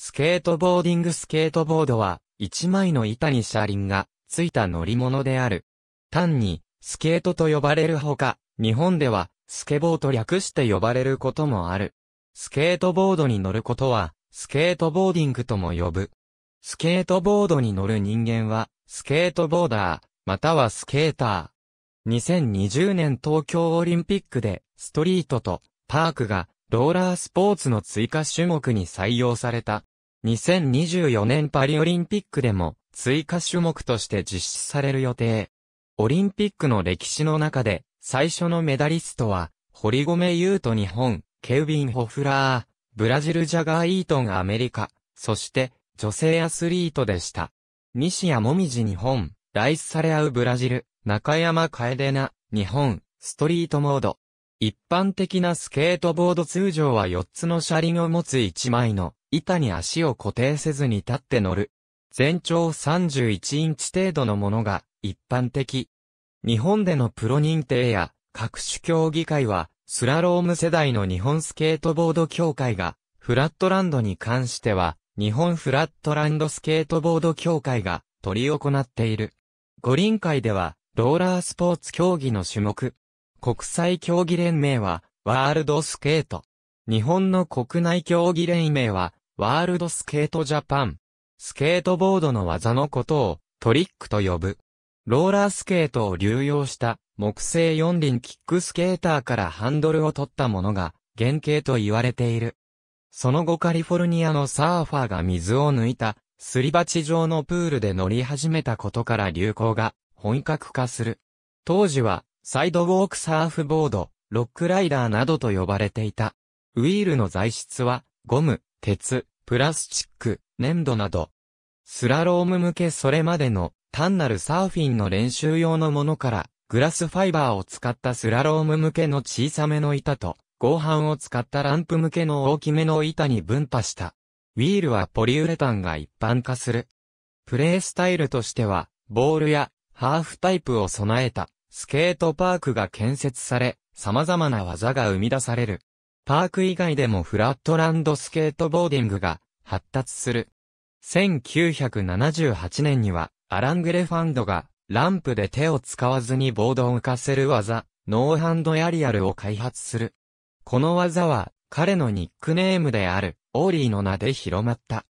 スケートボーディングスケートボードは、一枚の板に車輪がついた乗り物である。単に、スケートと呼ばれるほか、日本では、スケボーと略して呼ばれることもある。スケートボードに乗ることは、スケートボーディングとも呼ぶ。スケートボードに乗る人間は、スケートボーダー、またはスケーター。2020年東京オリンピックで、ストリートと、パークが、ローラースポーツの追加種目に採用された。2024年パリオリンピックでも追加種目として実施される予定。オリンピックの歴史の中で最初のメダリストは、堀米優斗日本、ケウビン・ホフラー、ブラジル・ジャガー・イートンアメリカ、そして女性アスリートでした。西矢もみじ日本、ライス・サレアウ・ブラジル、中山楓ナ、日本、ストリートモード。一般的なスケートボード通常は4つの車輪を持つ1枚の板に足を固定せずに立って乗る。全長31インチ程度のものが一般的。日本でのプロ認定や各種競技会はスラローム世代の日本スケートボード協会がフラットランドに関しては日本フラットランドスケートボード協会が取り行っている。五輪会ではローラースポーツ競技の種目国際競技連盟は、ワールドスケート。日本の国内競技連盟は、ワールドスケートジャパン。スケートボードの技のことを、トリックと呼ぶ。ローラースケートを流用した、木製四輪キックスケーターからハンドルを取ったものが、原型と言われている。その後カリフォルニアのサーファーが水を抜いた、すり鉢状のプールで乗り始めたことから流行が本格化する。当時はサイドウォークサーフボード、ロックライダーなどと呼ばれていた。ウィールの材質は、ゴム、鉄、プラスチック、粘土など。スラローム向けそれまでの単なるサーフィンの練習用のものから、グラスファイバーを使ったスラローム向けの小さめの板と、合板を使ったランプ向けの大きめの板に分派した。ウィールはポリウレタンが一般化する。プレースタイルとしては、ボールやハーフタイプを備えたスケートパークが建設され、様々な技が生み出される。パーク以外でもフラットランドスケートボーディングが発達する。1978年には、アラングレファンドが、ランプで手を使わずにボードを浮かせる技、ノーハンドエアリアルを開発する。この技は、彼のニックネームである、オーリーの名で広まった。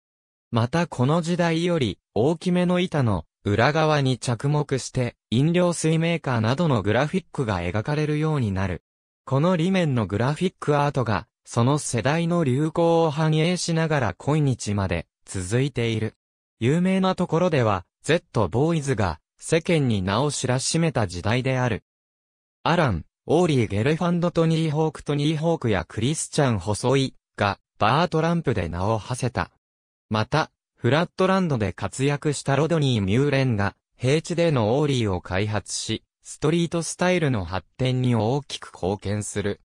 またこの時代より、大きめの板の、裏側に着目して、飲料水メーカーなどのグラフィックが描かれるようになる。この理面のグラフィックアートが、その世代の流行を反映しながら今日まで続いている。有名なところでは、Z ボーイズが世間に名を知らしめた時代である。アラン、オーリー・ゲルファンド・トニー・ホーク・トニー・ホークやクリスチャン・細井がバートランプで名を馳せた。また、フラットランドで活躍したロドニー・ミューレンが、平地でのオーリーを開発し、ストリートスタイルの発展に大きく貢献する。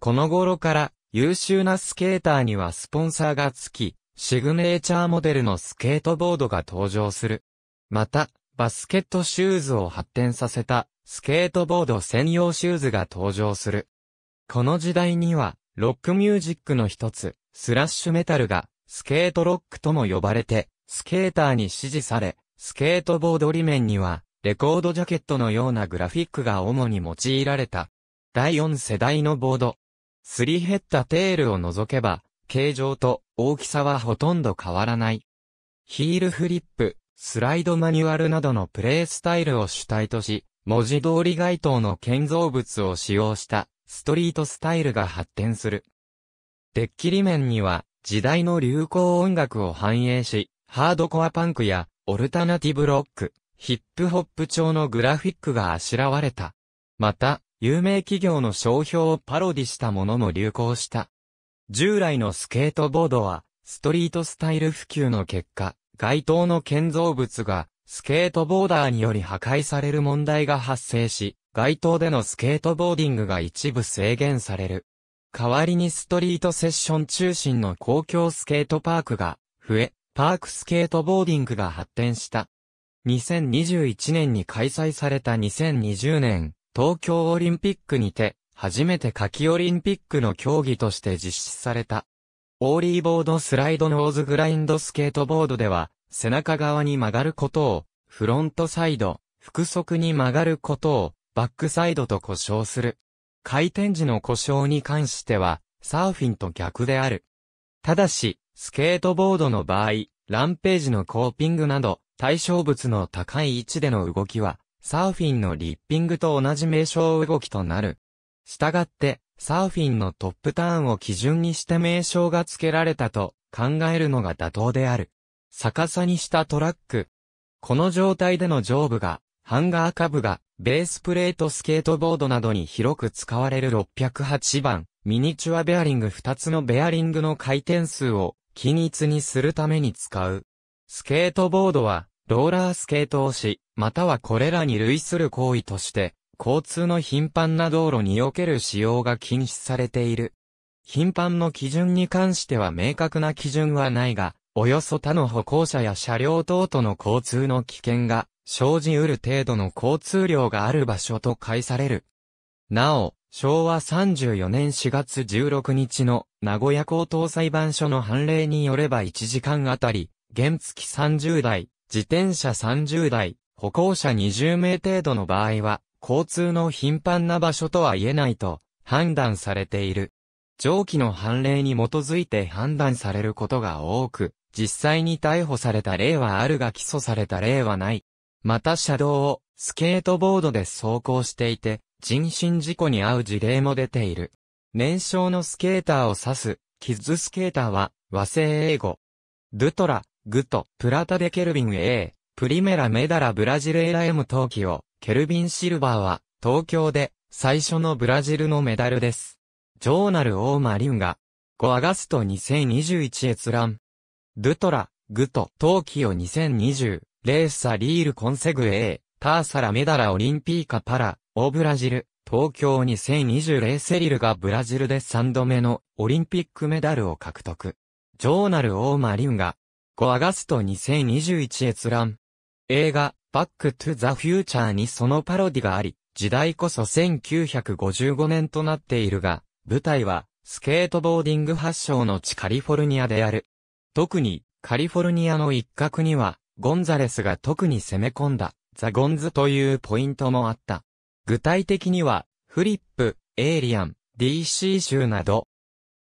この頃から優秀なスケーターにはスポンサーがつき、シグネーチャーモデルのスケートボードが登場する。また、バスケットシューズを発展させたスケートボード専用シューズが登場する。この時代には、ロックミュージックの一つ、スラッシュメタルがスケートロックとも呼ばれて、スケーターに支持され、スケートボード裏面には、レコードジャケットのようなグラフィックが主に用いられた。第4世代のボード。すり減ったテールを除けば、形状と大きさはほとんど変わらない。ヒールフリップ、スライドマニュアルなどのプレイスタイルを主体とし、文字通り街灯の建造物を使用したストリートスタイルが発展する。デッキ裏面には時代の流行音楽を反映し、ハードコアパンクや、オルタナティブロック、ヒップホップ調のグラフィックがあしらわれた。また、有名企業の商標をパロディしたものも流行した。従来のスケートボードは、ストリートスタイル普及の結果、街頭の建造物が、スケートボーダーにより破壊される問題が発生し、街頭でのスケートボーディングが一部制限される。代わりにストリートセッション中心の公共スケートパークが増え、パークスケートボーディングが発展した。2021年に開催された2020年、東京オリンピックにて、初めて夏季オリンピックの競技として実施された。オーリーボードスライドノーズグラインドスケートボードでは、背中側に曲がることを、フロントサイド、複足に曲がることを、バックサイドと呼称する。回転時の故障に関しては、サーフィンと逆である。ただし、スケートボードの場合、ランページのコーピングなど、対象物の高い位置での動きは、サーフィンのリッピングと同じ名称動きとなる。したがって、サーフィンのトップターンを基準にして名称が付けられたと考えるのが妥当である。逆さにしたトラック。この状態での上部が、ハンガー下部が、ベースプレートスケートボードなどに広く使われる608番、ミニチュアベアリング2つのベアリングの回転数を均一にするために使う。スケートボードは、ローラースケートをし、またはこれらに類する行為として、交通の頻繁な道路における使用が禁止されている。頻繁の基準に関しては明確な基準はないが、およそ他の歩行者や車両等との交通の危険が生じうる程度の交通量がある場所と解される。なお、昭和34年4月16日の名古屋高等裁判所の判例によれば1時間あたり、原付30台、自転車30台、歩行者20名程度の場合は、交通の頻繁な場所とは言えないと判断されている。上記の判例に基づいて判断されることが多く、実際に逮捕された例はあるが起訴された例はない。また車道をスケートボードで走行していて、人身事故に遭う事例も出ている。燃焼のスケーターを指す、キッズスケーターは、和製英語。ドゥトラ、グト、プラタデケルビン A、プリメラメダラブラジルエラ M 冬季を、ケルビンシルバーは、東京で、最初のブラジルのメダルです。ジョーナル・オー・マリンが、5アガスト2021閲覧。ドゥトラ、グト、冬季を2020、レーサリールコンセグエー、ターサラメダラオリンピーカパラ、オブラジル、東京2020レーセリルがブラジルで3度目のオリンピックメダルを獲得。ジョーナル・オーマリンが、5アガスト2021閲覧。映画、バック・トゥ・ザ・フューチャーにそのパロディがあり、時代こそ1955年となっているが、舞台は、スケートボーディング発祥の地カリフォルニアである。特に、カリフォルニアの一角には、ゴンザレスが特に攻め込んだ、ザ・ゴンズというポイントもあった。具体的には、フリップ、エイリアン、DC 集など、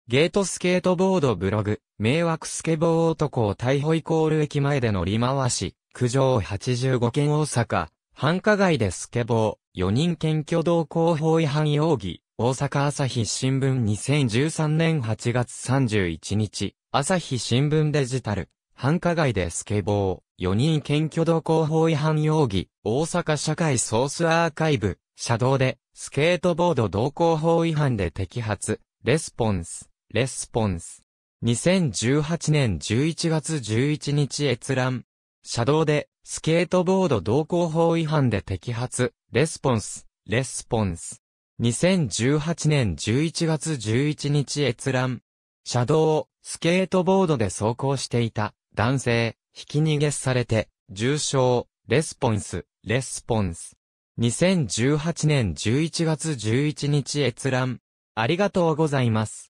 ゲートスケートボードブログ、迷惑スケボー男を逮捕イコール駅前での利回し、苦情85件大阪、繁華街でスケボー、4人検挙同行法違反容疑、大阪朝日新聞2013年8月31日、朝日新聞デジタル、繁華街でスケボー、4人検挙同行法違反容疑、大阪社会ソースアーカイブ、車道で、スケートボード同行法違反で摘発、レスポンス、レスポンス。2018年11月11日閲覧。車道で、スケートボード同行法違反で摘発、レスポンス、レスポンス。2018年11月11日閲覧。車道をスケートボードで走行していた男性ひき逃げされて、重症、レスポンス、レスポンス。2018年11月11日閲覧。ありがとうございます。